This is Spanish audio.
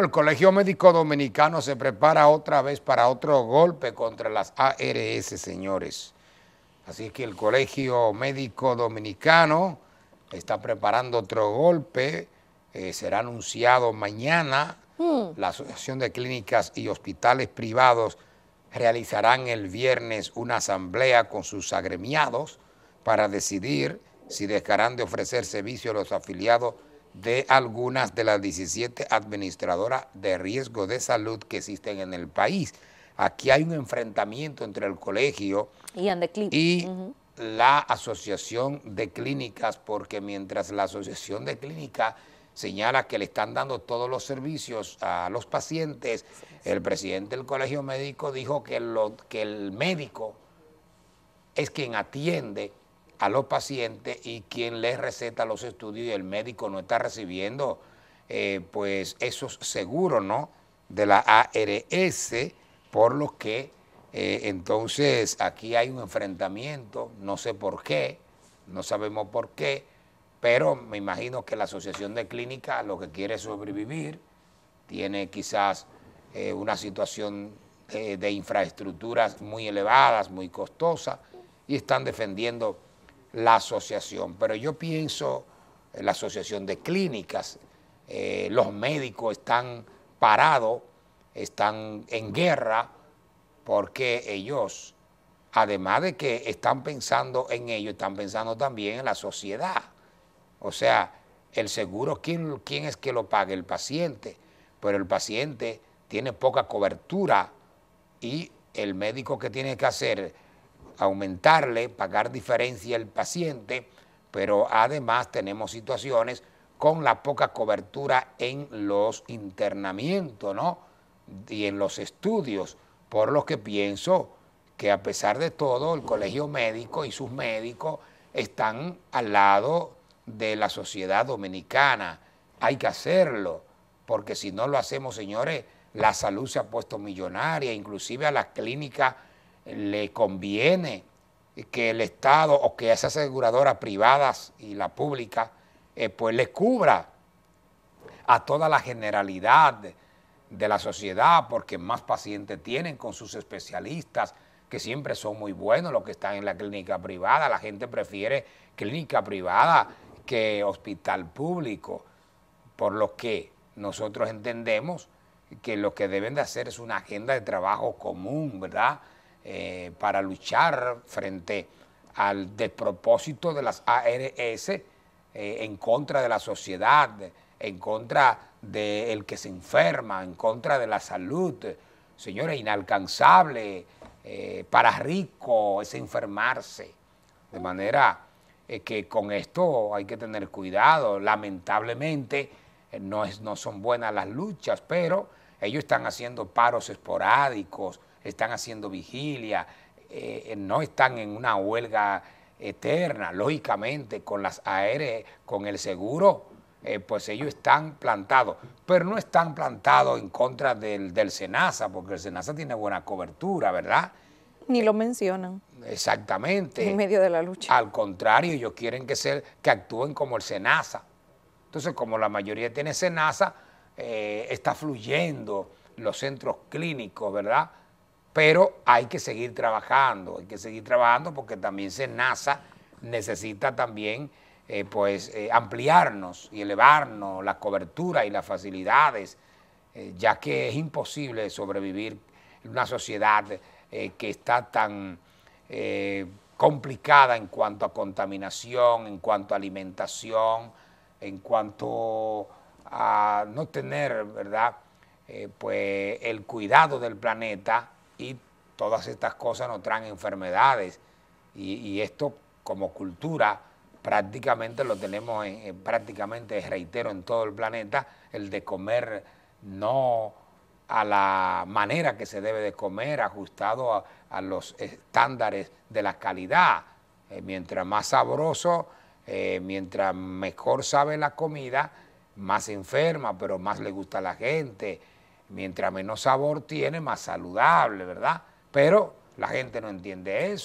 el Colegio Médico Dominicano se prepara otra vez para otro golpe contra las ARS, señores. Así que el Colegio Médico Dominicano está preparando otro golpe. Eh, será anunciado mañana. Hmm. La Asociación de Clínicas y Hospitales Privados realizarán el viernes una asamblea con sus agremiados para decidir si dejarán de ofrecer servicio a los afiliados de algunas de las 17 administradoras de riesgo de salud que existen en el país. Aquí hay un enfrentamiento entre el colegio y, la Asociación de Clínicas, porque mientras la Asociación de Clínicas señala que le están dando todos los servicios a los pacientes, el presidente del colegio médico dijo que el médico es quien atiende a los pacientes y quien les receta los estudios y el médico no está recibiendo eh, pues esos seguros ¿no? de la ARS, por lo que eh, entonces aquí hay un enfrentamiento, no sé por qué, no sabemos por qué, pero me imagino que la Asociación de Clínicas lo que quiere es sobrevivir, tiene quizás eh, una situación de infraestructuras muy elevadas, muy costosas, y están defendiendo la asociación, pero yo pienso, la asociación de clínicas, eh, los médicos están parados, están en guerra, porque ellos, además de que están pensando en ellos, están pensando también en la sociedad. O sea, el seguro, ¿quién, quién es que lo pague El paciente, pero el paciente tiene poca cobertura y el médico que tiene que hacer aumentarle, pagar diferencia al paciente, pero además tenemos situaciones con la poca cobertura en los internamientos, ¿no? Y en los estudios, por lo que pienso que a pesar de todo el colegio médico y sus médicos están al lado de la sociedad dominicana. Hay que hacerlo, porque si no lo hacemos, señores, la salud se ha puesto millonaria, inclusive a las clínicas le conviene que el Estado o que esas aseguradoras privadas y la pública eh, pues le cubra a toda la generalidad de, de la sociedad porque más pacientes tienen con sus especialistas que siempre son muy buenos los que están en la clínica privada, la gente prefiere clínica privada que hospital público, por lo que nosotros entendemos que lo que deben de hacer es una agenda de trabajo común, ¿verdad?, eh, para luchar frente al despropósito de las ARS eh, en contra de la sociedad, en contra del que se enferma, en contra de la salud. Señores, inalcanzable, eh, para rico es enfermarse. De manera que con esto hay que tener cuidado. Lamentablemente no, es, no son buenas las luchas, pero ellos están haciendo paros esporádicos, están haciendo vigilia, eh, no están en una huelga eterna, lógicamente con las AR, e, con el seguro, eh, pues ellos están plantados, pero no están plantados en contra del, del SENASA, porque el SENASA tiene buena cobertura, ¿verdad? Ni lo mencionan. Exactamente. En medio de la lucha. Al contrario, ellos quieren que, que actúen como el SENASA. Entonces, como la mayoría tiene SENASA, eh, está fluyendo los centros clínicos, ¿verdad?, pero hay que seguir trabajando, hay que seguir trabajando porque también SENASA necesita también eh, pues, eh, ampliarnos y elevarnos la cobertura y las facilidades, eh, ya que es imposible sobrevivir en una sociedad que está tan complicada en cuanto a contaminación, en cuanto a alimentación, en cuanto a no tener, ¿verdad?, pues, el cuidado del planeta, y todas estas cosas nos traen enfermedades y, esto como cultura prácticamente lo tenemos prácticamente, reitero, en todo el planeta, el de comer no a la manera que se debe de comer, ajustado a, los estándares de la calidad. Eh, mientras más sabroso, eh, mientras mejor sabe la comida, más enferma, pero más le gusta a la gente. Mientras menos sabor tiene, más saludable, ¿verdad? Pero la gente no entiende eso.